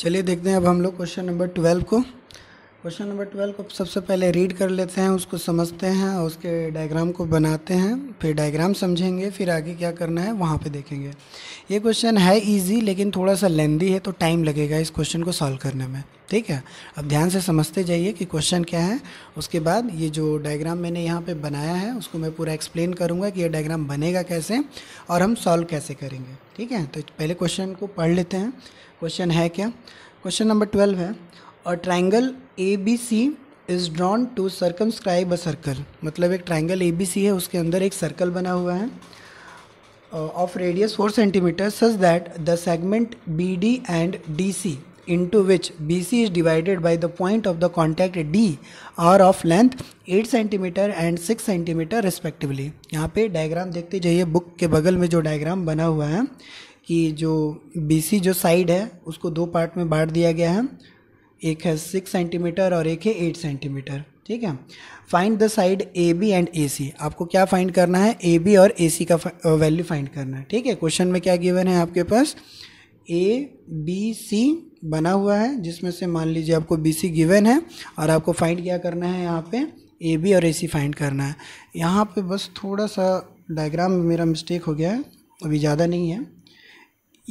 चलिए देखते हैं अब हम लोग क्वेश्चन नंबर ट्वेल्व को क्वेश्चन नंबर ट्वेल्व को सबसे पहले रीड कर लेते हैं उसको समझते हैं और उसके डायग्राम को बनाते हैं फिर डायग्राम समझेंगे फिर आगे क्या करना है वहाँ पे देखेंगे ये क्वेश्चन है इजी लेकिन थोड़ा सा लेंदी है तो टाइम लगेगा इस क्वेश्चन को सॉल्व करने में ठीक है अब ध्यान से समझते जाइए कि क्वेश्चन क्या है उसके बाद ये जो डायग्राम मैंने यहाँ पर बनाया है उसको मैं पूरा एक्सप्लेन करूँगा कि ये डायग्राम बनेगा कैसे और हम सॉल्व कैसे करेंगे ठीक है तो पहले क्वेश्चन को पढ़ लेते हैं क्वेश्चन है क्या क्वेश्चन नंबर ट्वेल्व है और triangle A B C is drawn to circumscribe a circle मतलब एक ट्राइंगल ए बी सी है उसके अंदर एक सर्कल बना हुआ है of radius four centimetre such that the segment B D and D C which B C is divided by the point of the contact D are of length eight centimetre and six centimetre respectively यहाँ पे diagram देखते जाइए book के बगल में जो diagram बना हुआ है कि जो बीसी जो साइड है उसको दो पार्ट में बांट दिया गया है एक है सिक्स सेंटीमीटर और एक है एट सेंटीमीटर ठीक है find the side A B and A C आपको क्या फाइंड करना है ए बी और ए सी का वैल्यू फाइंड करना है ठीक है क्वेश्चन में क्या गिवन है आपके पास ए बी सी बना हुआ है जिसमें से मान लीजिए आपको बी सी गिवन है और आपको फाइंड क्या करना है यहाँ पे ए बी और ए सी फाइंड करना है यहाँ पे बस थोड़ा सा डायग्राम में मेरा मिस्टेक हो गया है अभी ज़्यादा नहीं है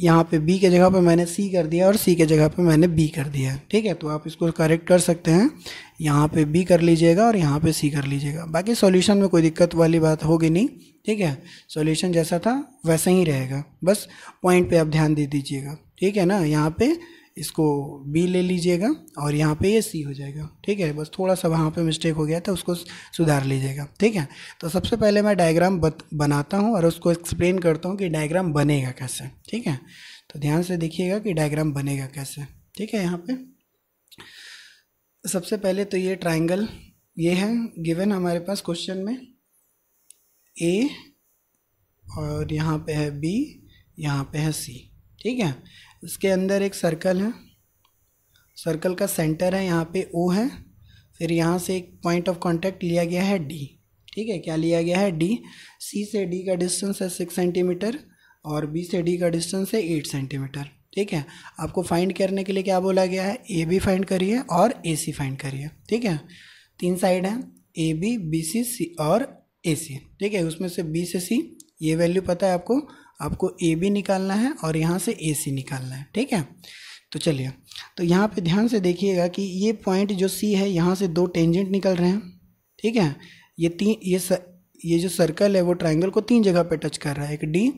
यहाँ पे बी के जगह पे मैंने सी कर दिया और सी के जगह पे मैंने बी कर दिया है ठीक है तो आप इसको करेक्ट कर सकते हैं यहाँ पे बी कर लीजिएगा और यहाँ पे सी कर लीजिएगा बाकी सॉल्यूशन में कोई दिक्कत वाली बात होगी नहीं ठीक है सॉल्यूशन जैसा था वैसा ही रहेगा बस पॉइंट पे आप ध्यान दे दीजिएगा ठीक है ना यहाँ पर इसको बी ले लीजिएगा और यहाँ पे ये सी हो जाएगा ठीक है बस थोड़ा सा वहाँ पे मिस्टेक हो गया था उसको सुधार लीजिएगा ठीक है तो सबसे पहले मैं डायग्राम बनाता हूँ और उसको एक्सप्लेन करता हूँ कि डायग्राम बनेगा कैसे ठीक है तो ध्यान से देखिएगा कि डायग्राम बनेगा कैसे ठीक है यहाँ पर सबसे पहले तो ये ट्राइंगल ये है गिवन हमारे पास क्वेश्चन में ए और यहाँ पे है बी यहाँ पे है सी ठीक है उसके अंदर एक सर्कल है सर्कल का सेंटर है यहाँ पे ओ है फिर यहाँ से एक पॉइंट ऑफ कांटेक्ट लिया गया है डी ठीक है क्या लिया गया है डी सी से डी का डिस्टेंस है सिक्स सेंटीमीटर और बी से डी का डिस्टेंस है एट सेंटीमीटर ठीक है आपको फाइंड करने के लिए क्या बोला गया है ए बी फाइंड करिए और ए सी फाइंड करिए ठीक है तीन साइड हैं ए बी बी सी सी और ए सी ठीक है उसमें से बी से सी ये वैल्यू पता है आपको आपको ए बी निकालना है और यहाँ से ए सी निकालना है ठीक है तो चलिए तो यहाँ पे ध्यान से देखिएगा कि ये पॉइंट जो सी है यहाँ से दो टेंजेंट निकल रहे हैं ठीक है ये तीन ये स, ये जो सर्कल है वो ट्राइंगल को तीन जगह पे टच कर रहा है एक डी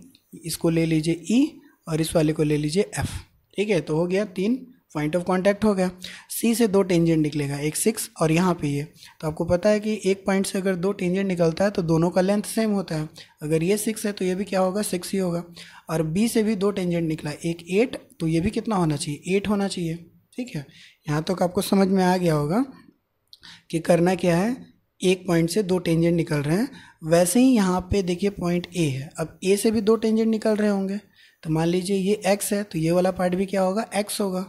इसको ले लीजिए ई e, और इस वाले को ले लीजिए एफ ठीक है तो हो गया तीन पॉइंट ऑफ कांटेक्ट हो गया सी से दो टेंजेंट निकलेगा एक सिक्स और यहाँ पे ये तो आपको पता है कि एक पॉइंट से अगर दो टेंजेंट निकलता है तो दोनों का लेंथ सेम होता है अगर ये सिक्स है तो ये भी क्या होगा सिक्स ही होगा और बी से भी दो टेंजेंट निकला एक एट तो ये भी कितना होना चाहिए एट होना चाहिए ठीक है यहाँ तक तो आपको समझ में आ गया होगा कि करना क्या है एक पॉइंट से दो टेंजेंट निकल रहे हैं वैसे ही यहाँ पे देखिए पॉइंट ए है अब ए से भी दो टेंजेंट निकल रहे होंगे तो मान लीजिए ये एक्स है तो ये वाला पार्ट भी क्या होगा एक्स होगा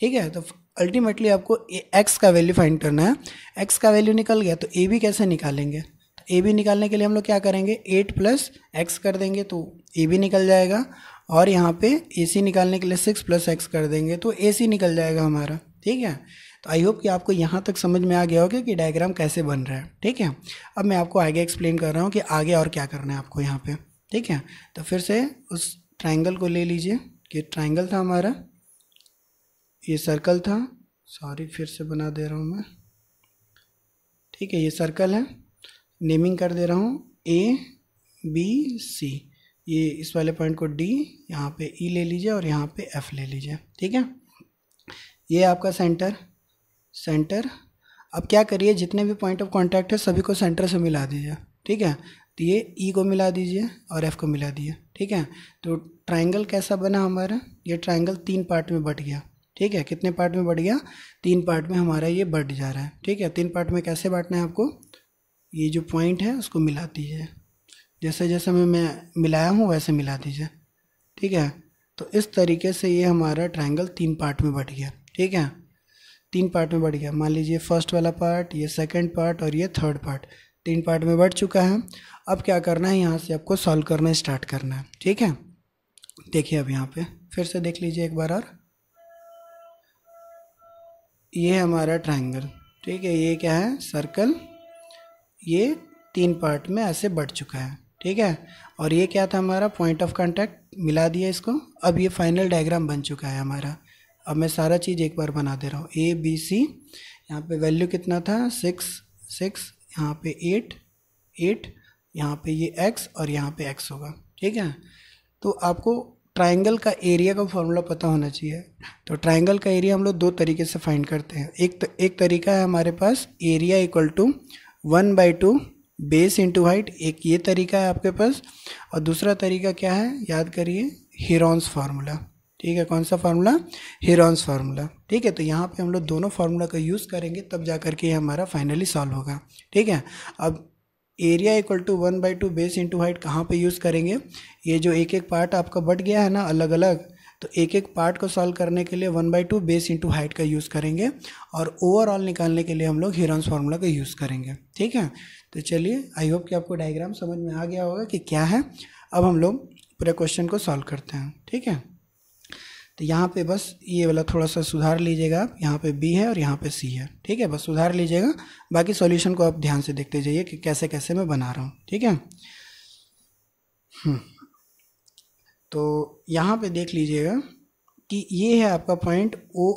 ठीक है तो अल्टीमेटली आपको एक्स का वैल्यू फाइंड करना है एक्स का वैल्यू निकल गया तो ए बी कैसे निकालेंगे तो ए बी निकालने के लिए हम लोग क्या करेंगे एट प्लस एक्स कर देंगे तो ए बी निकल जाएगा और यहाँ पे ए सी निकालने के लिए सिक्स प्लस एक्स कर देंगे तो ए सी निकल जाएगा हमारा ठीक है तो आई होप कि आपको यहाँ तक समझ में आ गया होगा कि डायग्राम कैसे बन रहा है ठीक है अब मैं आपको आगे एक्सप्लेन कर रहा हूँ कि आगे और क्या करना है आपको यहाँ पे ठीक है तो फिर से उस ट्राइंगल को ले लीजिए कि ट्राइंगल था हमारा ये सर्कल था सॉरी फिर से बना दे रहा हूँ मैं ठीक है ये सर्कल है नेमिंग कर दे रहा हूँ ए बी सी ये इस वाले पॉइंट को डी यहाँ पे ई e ले लीजिए और यहाँ पे एफ ले लीजिए ठीक है ये आपका सेंटर सेंटर अब क्या करिए जितने भी पॉइंट ऑफ कांटेक्ट है सभी को सेंटर से मिला दीजिए ठीक है तो ये ई e को मिला दीजिए और एफ को मिला दीजिए ठीक है तो ट्राइंगल कैसा बना हमारा ये ट्राइंगल तीन पार्ट में बट गया ठीक है कितने पार्ट में बढ़ गया तीन पार्ट में हमारा ये बढ़ जा रहा है ठीक है तीन पार्ट में कैसे बांटना है आपको ये जो पॉइंट है उसको मिला दीजिए जैसे जैसे मैं मैं मिलाया हूँ वैसे मिला दीजिए ठीक है तो इस तरीके से ये हमारा ट्रायंगल तीन पार्ट में बढ़ गया ठीक है तीन पार्ट में बढ़ गया मान लीजिए फर्स्ट वाला पार्ट ये सेकंड पार्ट और ये थर्ड पार्ट तीन पार्ट में बढ़ चुका है अब क्या करना है यहाँ से आपको सॉल्व करना स्टार्ट करना है ठीक है देखिए अब यहाँ पे फिर से देख लीजिए एक बार और ये हमारा ट्रायंगल ठीक है ये क्या है सर्कल ये तीन पार्ट में ऐसे बढ़ चुका है ठीक है और ये क्या था हमारा पॉइंट ऑफ कांटेक्ट मिला दिया इसको अब ये फाइनल डायग्राम बन चुका है हमारा अब मैं सारा चीज़ एक बार बना दे रहा हूँ ए बी सी यहाँ पे वैल्यू कितना था सिक्स सिक्स यहाँ पे एट एट यहाँ पे ये एक्स और यहाँ पे एक्स होगा ठीक है तो आपको ट्राइंगल का एरिया का फॉर्मूला पता होना चाहिए तो ट्राइंगल का एरिया हम लोग दो तरीके से फाइंड करते हैं एक त, एक तरीका है हमारे पास area equal to one by two base into height एक ये तरीका है आपके पास और दूसरा तरीका क्या है याद करिए हिरोन्स फार्मूला ठीक है कौन सा फार्मूला हिरॉन्स फार्मूला ठीक है तो यहाँ पे हम लोग दोनों फार्मूला का यूज़ करेंगे तब जा कर के ये हमारा फाइनली सॉल्व होगा ठीक है अब area equal to one by two base into height कहाँ पे यूज़ करेंगे ये जो एक एक पार्ट आपका बट गया है ना अलग अलग तो एक एक पार्ट को सॉल्व करने के लिए one by two base into height का यूज़ करेंगे और ओवरऑल निकालने के लिए हम लोग हिरन्स फार्मूला का यूज़ करेंगे ठीक है तो चलिए आई होप कि आपको डायग्राम समझ में आ गया होगा कि क्या है अब हम लोग पूरे क्वेश्चन को सॉल्व करते हैं ठीक है तो यहाँ पे बस ये वाला थोड़ा सा सुधार लीजिएगा आप यहाँ पे बी है और यहाँ पे सी है ठीक है बस सुधार लीजिएगा बाकी सॉल्यूशन को आप ध्यान से देखते जाइए कि कैसे कैसे मैं बना रहा हूँ ठीक है हम्म। तो यहाँ पे देख लीजिएगा कि ये है आपका पॉइंट ओ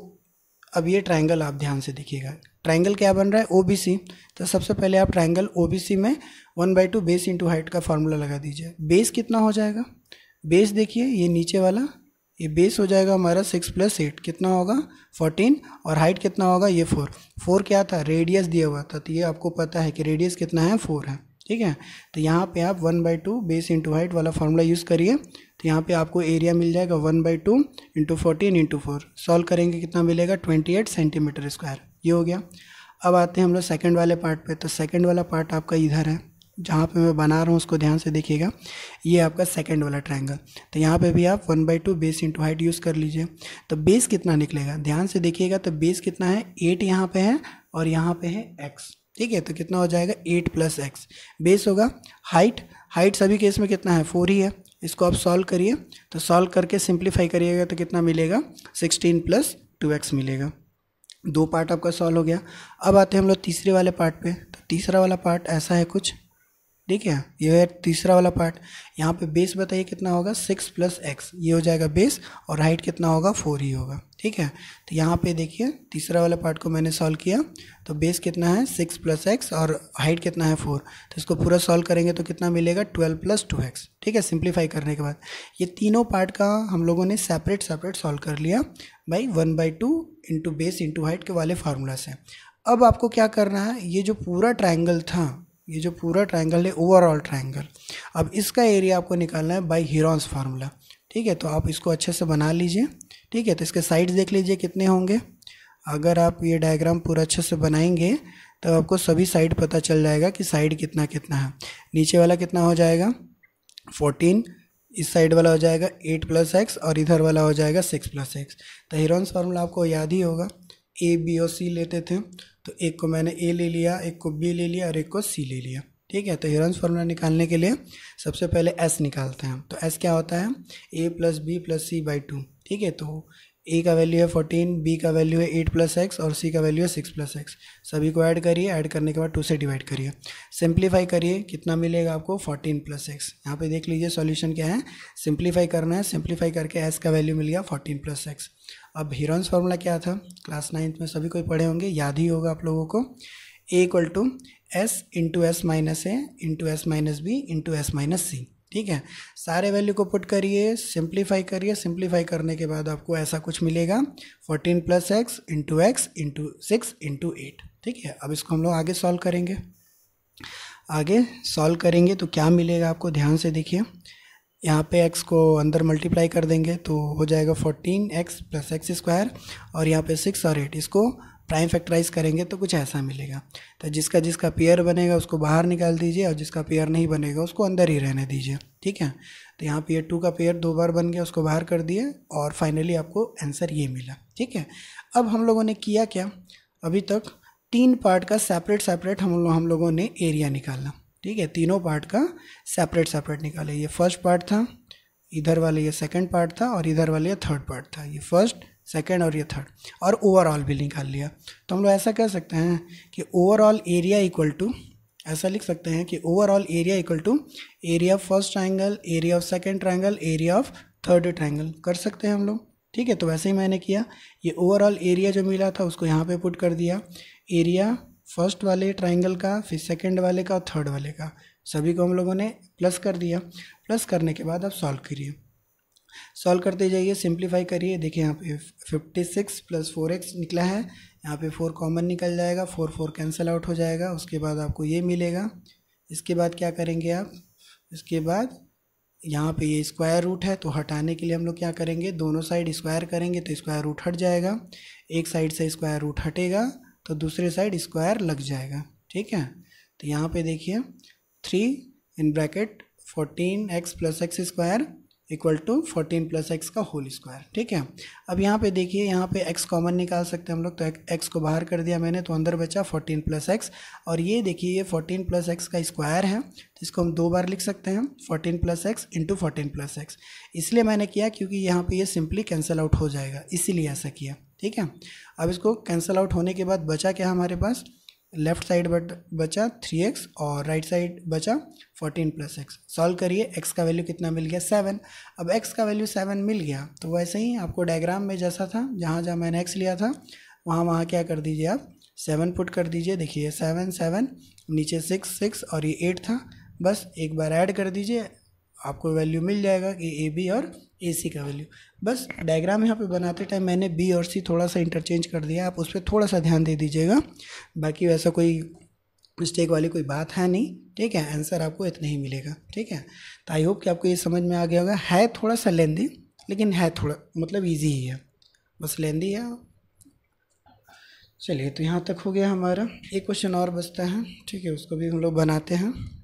अब ये ट्राइंगल आप ध्यान से देखिएगा ट्राइंगल क्या बन रहा है ओ बी सी तो सबसे पहले आप ट्राइंगल ओ बी सी में one by two base into height का फार्मूला लगा दीजिए बेस कितना हो जाएगा बेस देखिए ये नीचे वाला ये बेस हो जाएगा हमारा सिक्स प्लस एट कितना होगा फोर्टीन और हाइट कितना होगा ये फोर फोर क्या था रेडियस दिया हुआ था तो ये आपको पता है कि रेडियस कितना है फोर है ठीक है तो यहाँ पे आप one by two base into height वाला फार्मूला यूज़ करिए तो यहाँ पे आपको एरिया मिल जाएगा one by two into fourteen into four solve करेंगे कितना मिलेगा ट्वेंटी एट सेंटीमीटर स्क्वायर ये हो गया अब आते हैं हम लोग सेकेंड वाले पार्ट पे तो सेकेंड वाला पार्ट आपका इधर है जहाँ पे मैं बना रहा हूँ उसको ध्यान से देखिएगा ये आपका सेकंड वाला ट्रायंगल तो यहाँ पे भी आप one by two base into height use कर लीजिए तो बेस कितना निकलेगा ध्यान से देखिएगा तो बेस कितना है एट यहाँ पे है और यहाँ पे है एक्स ठीक है तो कितना हो जाएगा एट प्लस एक्स बेस होगा हाइट हाइट सभी केस में कितना है फोर ही है इसको आप सॉल्व करिए तो सॉल्व करके सिंप्लीफाई करिएगा तो कितना मिलेगा सिक्सटीन प्लस टू एक्स मिलेगा दो पार्ट आपका सॉल्व हो गया अब आते हैं हम लोग तीसरे वाले पार्ट पे तो तीसरा वाला पार्ट ऐसा है कुछ ठीक है ये है तीसरा वाला पार्ट यहाँ पे बेस बताइए कितना होगा सिक्स प्लस एक्स ये हो जाएगा बेस और हाइट कितना होगा फोर ही होगा ठीक है तो यहाँ पे देखिए तीसरा वाला पार्ट को मैंने सॉल्व किया तो बेस कितना है सिक्स प्लस एक्स और हाइट कितना है फोर तो इसको पूरा सॉल्व करेंगे तो कितना मिलेगा ट्वेल्व प्लस टू एक्स ठीक है सिंप्लीफाई करने के बाद ये तीनों पार्ट का हम लोगों ने सेपरेट सेपरेट सॉल्व कर लिया by one by two into base into height के वाले फार्मूला से अब आपको क्या करना है ये जो पूरा ट्राइंगल था ये जो पूरा ट्राइंगल है ओवरऑल ट्राइंगल अब इसका एरिया आपको निकालना है बाई हिरोन्स फार्मूला ठीक है तो आप इसको अच्छे से बना लीजिए ठीक है तो इसके साइड्स देख लीजिए कितने होंगे अगर आप ये डायग्राम पूरा अच्छे से बनाएंगे तो आपको सभी साइड पता चल जाएगा कि साइड कितना कितना है नीचे वाला कितना हो जाएगा फोर्टीन इस साइड वाला हो जाएगा एट प्लस एक्स और इधर वाला हो जाएगा सिक्स प्लस एक्स तो हिरोन्स फार्मूला आपको याद ही होगा ए बी ओ सी लेते थे तो एक को मैंने ए ले लिया एक को बी ले लिया और एक को सी ले लिया ठीक है तो हिरन्स फॉर्मूला निकालने के लिए सबसे पहले एस निकालते हैं तो एस क्या होता है A plus B plus C by two ठीक है तो ए का वैल्यू है फोर्टीन बी का वैल्यू है एट प्लस एक्स और सी का वैल्यू है सिक्स प्लस एक्स सभी को ऐड करिए ऐड करने के बाद टू से डिवाइड करिए सिंप्लीफाई करिए कितना मिलेगा आपको फोर्टीन प्लस एक्स यहाँ पे देख लीजिए सॉल्यूशन क्या है सिंप्लीफाई करना है सिंप्लीफाई करके एस का वैल्यू मिल गया फोर्टीन प्लस एक्स अब हीरोन्स फॉर्मूला क्या था क्लास नाइन्थ में सभी कोई पढ़े होंगे याद ही होगा आप लोगों को A equal to S into S minus A into S minus B into S minus C ठीक है सारे वैल्यू को पुट करिए सिंप्लीफाई करिए सिंप्लीफाई करने के बाद आपको ऐसा कुछ मिलेगा fourteen plus x into x into six into eight ठीक है अब इसको हम लोग आगे सॉल्व करेंगे आगे सॉल्व करेंगे तो क्या मिलेगा आपको ध्यान से देखिए यहाँ पे x को अंदर मल्टीप्लाई कर देंगे तो हो जाएगा fourteen x plus x square और यहाँ पे सिक्स और एट इसको प्राइम फैक्टराइज करेंगे तो कुछ ऐसा मिलेगा तो जिसका जिसका पेयर बनेगा उसको बाहर निकाल दीजिए और जिसका पेयर नहीं बनेगा उसको अंदर ही रहने दीजिए ठीक है तो यहाँ पेयर टू का पेयर दो बार बन गया उसको बाहर कर दिए और फाइनली आपको आंसर ये मिला ठीक है अब हम लोगों ने किया क्या अभी तक तीन पार्ट का सेपरेट सेपरेट हम हम लोगों ने एरिया निकाला ठीक है तीनों पार्ट का सेपरेट सेपरेट निकाले ये फर्स्ट पार्ट था इधर वाले ये सेकंड पार्ट था और इधर वाले ये थर्ड पार्ट था ये फर्स्ट सेकेंड और ये थर्ड और ओवरऑल भी निकाल लिया तो हम लोग ऐसा कह सकते हैं कि ओवरऑल एरिया इक्वल टू ऐसा लिख सकते हैं कि overall area equal to area of first triangle area of second triangle area of third triangle कर सकते हैं हम लोग ठीक है तो वैसे ही मैंने किया ये ओवरऑल एरिया जो मिला था उसको यहाँ पे पुट कर दिया एरिया फर्स्ट वाले ट्राइंगल का फिर सेकेंड वाले का और थर्ड वाले का सभी को हम लोगों ने प्लस कर दिया प्लस करने के बाद आप सॉल्व करिए सॉल्व करते जाइए सिंप्लीफाई करिए देखिए यहाँ पे fifty six plus four x निकला है यहाँ पे फोर कॉमन निकल जाएगा फोर फोर कैंसिल आउट हो जाएगा उसके बाद आपको ये मिलेगा इसके बाद क्या करेंगे आप इसके बाद यहाँ पे ये स्क्वायर रूट है तो हटाने के लिए हम लोग क्या करेंगे दोनों साइड स्क्वायर करेंगे तो स्क्वायर रूट हट जाएगा एक साइड से स्क्वायर रूट हटेगा तो दूसरे साइड स्क्वायर लग जाएगा ठीक है तो यहाँ पे देखिए three in bracket fourteen x plus x square equal to fourteen plus x का होल स्क्वायर ठीक है अब यहाँ पे देखिए यहाँ पे एक्स कॉमन निकाल सकते हैं हम लोग तो एक्स को बाहर कर दिया मैंने तो अंदर बचा फोर्टीन प्लस एक्स और ये देखिए ये फोर्टीन प्लस एक्स का स्क्वायर है तो इसको हम दो बार लिख सकते हैं fourteen plus x into fourteen plus x इसलिए मैंने किया क्योंकि यहाँ पर ये सिंपली कैंसिल आउट हो जाएगा इसीलिए ऐसा किया ठीक है अब इसको कैंसिल आउट होने के बाद बचा क्या हमारे पास लेफ्ट साइड बचा थ्री एक्स और राइट साइड बचा फोर्टीन प्लस एक्स सॉल्व करिए एक्स का वैल्यू कितना मिल गया सेवन अब एक्स का वैल्यू सेवन मिल गया तो वैसे ही आपको डायग्राम में जैसा था जहाँ जहाँ मैंने एक्स लिया था वहाँ वहाँ क्या कर दीजिए आप सेवन पुट कर दीजिए देखिए सेवन सेवन नीचे सिक्स सिक्स और ये एट था बस एक बार ऐड कर दीजिए आपको वैल्यू मिल जाएगा कि ए बी और ए सी का वैल्यू बस डायग्राम यहाँ पे बनाते टाइम मैंने बी और सी थोड़ा सा इंटरचेंज कर दिया आप उस पर थोड़ा सा ध्यान दे दीजिएगा बाकी वैसा कोई मिस्टेक वाली कोई बात है नहीं ठीक है आंसर आपको इतना ही मिलेगा ठीक है तो आई होप कि आपको ये समझ में आ गया होगा है थोड़ा सा लेंदी लेकिन है थोड़ा मतलब ईजी ही है बस लेंदी है चलिए तो यहाँ तक हो गया हमारा एक क्वेश्चन और बचता है ठीक है उसको भी हम लोग बनाते हैं